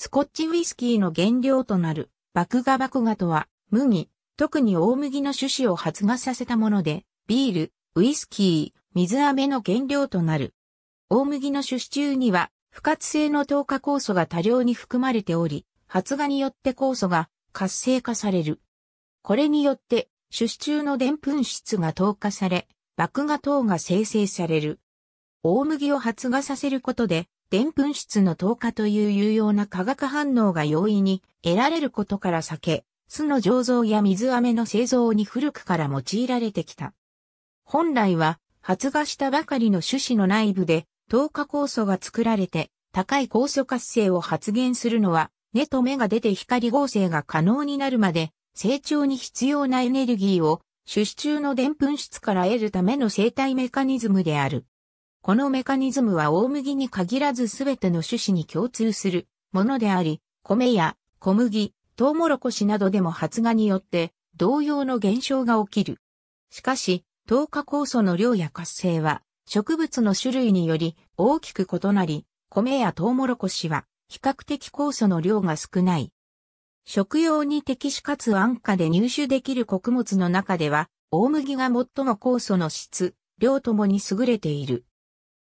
スコッチウイスキーの原料となる、麦芽麦芽とは、麦、特に大麦の種子を発芽させたもので、ビール、ウイスキー、水飴の原料となる。大麦の種子中には、不活性の糖化酵素が多量に含まれており、発芽によって酵素が活性化される。これによって、種子中の澱粉質が糖化され、麦芽糖が生成される。大麦を発芽させることで、でんぷん質の透過という有用な化学反応が容易に得られることから避け、酢の醸造や水飴の製造に古くから用いられてきた。本来は発芽したばかりの種子の内部で透過酵素が作られて高い酵素活性を発現するのは根と芽が出て光合成が可能になるまで成長に必要なエネルギーを種子中の澱粉質から得るための生体メカニズムである。このメカニズムは大麦に限らず全ての種子に共通するものであり、米や小麦、トウモロコシなどでも発芽によって同様の現象が起きる。しかし、糖化酵素の量や活性は植物の種類により大きく異なり、米やトウモロコシは比較的酵素の量が少ない。食用に適しかつ安価で入手できる穀物の中では、大麦が最も酵素の質、量ともに優れている。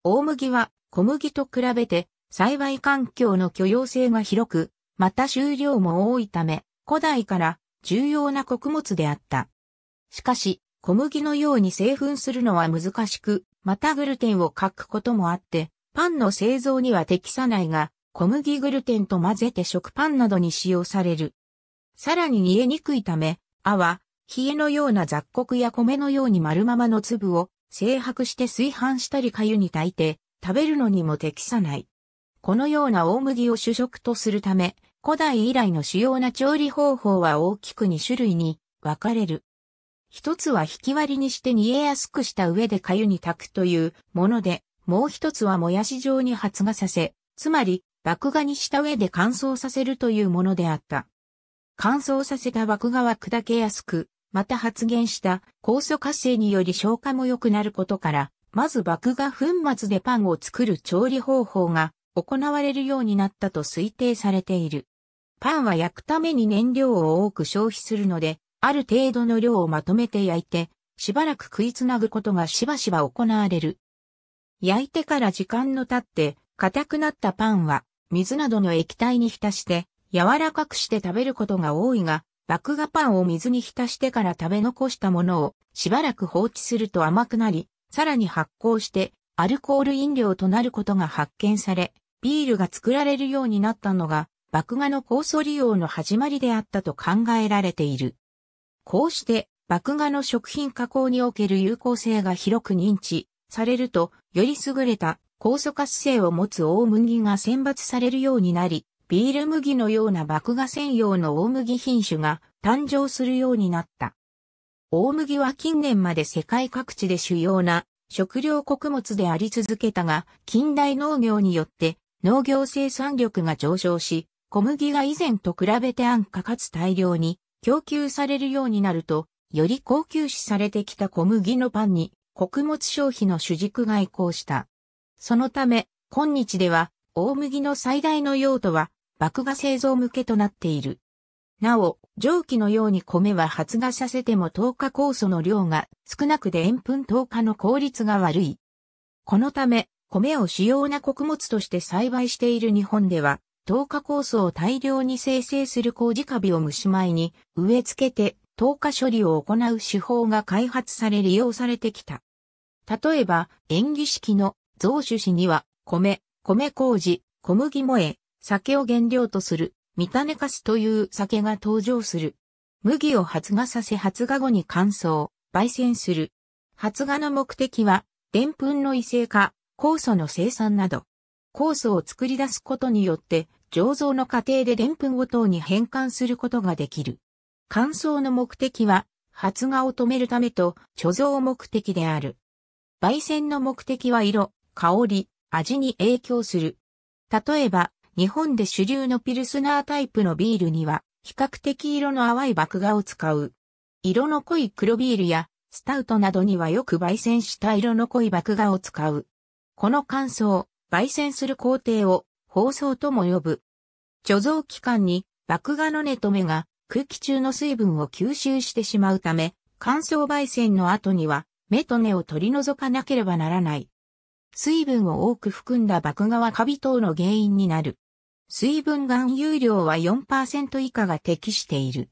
大麦は小麦と比べて栽培環境の許容性が広く、また収量も多いため、古代から重要な穀物であった。しかし、小麦のように製粉するのは難しく、またグルテンを欠くこともあって、パンの製造には適さないが、小麦グルテンと混ぜて食パンなどに使用される。さらに煮えにくいため、あは、冷えのような雑穀や米のように丸ままの粒を制白して炊飯したり粥に炊いて、食べるのにも適さない。このような大麦を主食とするため、古代以来の主要な調理方法は大きく2種類に分かれる。一つは引き割りにして煮えやすくした上で粥に炊くというもので、もう一つはもやし状に発芽させ、つまり麦芽にした上で乾燥させるというものであった。乾燥させた麦芽は砕けやすく、また発言した酵素活性により消化も良くなることから、まず麦芽粉末でパンを作る調理方法が行われるようになったと推定されている。パンは焼くために燃料を多く消費するので、ある程度の量をまとめて焼いて、しばらく食いつなぐことがしばしば行われる。焼いてから時間の経って、硬くなったパンは、水などの液体に浸して、柔らかくして食べることが多いが、麦芽パンを水に浸してから食べ残したものをしばらく放置すると甘くなり、さらに発酵してアルコール飲料となることが発見され、ビールが作られるようになったのが、麦芽の酵素利用の始まりであったと考えられている。こうして、麦芽の食品加工における有効性が広く認知されると、より優れた酵素活性を持つ大麦が選抜されるようになり、ビール麦のような麦芽専用の大麦品種が誕生するようになった。大麦は近年まで世界各地で主要な食料穀物であり続けたが、近代農業によって農業生産力が上昇し、小麦が以前と比べて安価かつ大量に供給されるようになると、より高級視されてきた小麦のパンに穀物消費の主軸が移行した。そのため、今日では大麦の最大の用途は麦芽製造向けとなっている。なお、蒸気のように米は発芽させても糖化酵素の量が少なくで塩分糖化の効率が悪い。このため、米を主要な穀物として栽培している日本では、糖化酵素を大量に生成する麹カビを蒸し米に植え付けて糖化処理を行う手法が開発され利用されてきた。例えば、演技式の増種子には、米、米麹、小麦萌え、酒を原料とする、三種かすという酒が登場する。麦を発芽させ発芽後に乾燥、焙煎する。発芽の目的は、ぷんの異性化、酵素の生産など、酵素を作り出すことによって、醸造の過程でぷんを糖に変換することができる。乾燥の目的は、発芽を止めるためと、貯蔵目的である。焙煎の目的は色、香り、味に影響する。例えば、日本で主流のピルスナータイプのビールには、比較的色の淡い麦芽を使う。色の濃い黒ビールや、スタウトなどにはよく焙煎した色の濃い麦芽を使う。この乾燥、焙煎する工程を、包装とも呼ぶ。貯蔵期間に、麦芽の根と芽が、空気中の水分を吸収してしまうため、乾燥焙煎の後には、目と根を取り除かなければならない。水分を多く含んだ麦芽はカビ等の原因になる。水分含有量は4%以下が適している。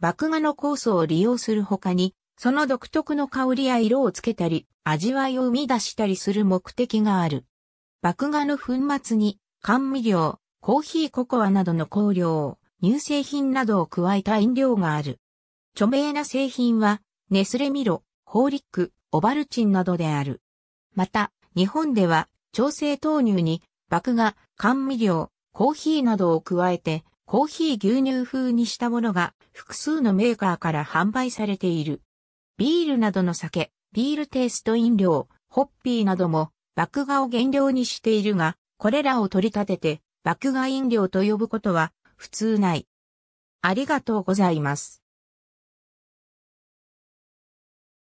麦芽の酵素を利用する他に、その独特の香りや色をつけたり、味わいを生み出したりする目的がある。麦芽の粉末に、甘味料、コーヒーココアなどの香料、乳製品などを加えた飲料がある。著名な製品は、ネスレミロ、ホーリック、オバルチンなどである。また、日本では、調整豆乳に、麦芽、甘味料、コーヒーなどを加えて、コーヒー牛乳風にしたものが複数のメーカーから販売されている。ビールなどの酒、ビールテイスト飲料、ホッピーなども麦芽を原料にしているが、これらを取り立てて麦芽飲料と呼ぶことは普通ない。ありがとうございます。